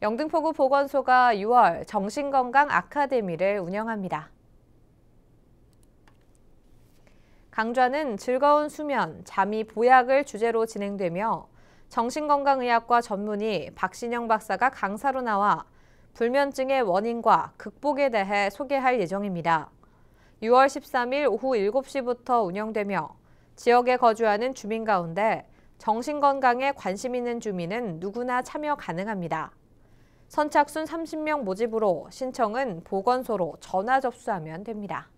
영등포구 보건소가 6월 정신건강 아카데미를 운영합니다. 강좌는 즐거운 수면, 잠이 보약을 주제로 진행되며 정신건강의학과 전문의 박신영 박사가 강사로 나와 불면증의 원인과 극복에 대해 소개할 예정입니다. 6월 13일 오후 7시부터 운영되며 지역에 거주하는 주민 가운데 정신건강에 관심 있는 주민은 누구나 참여 가능합니다. 선착순 30명 모집으로 신청은 보건소로 전화 접수하면 됩니다.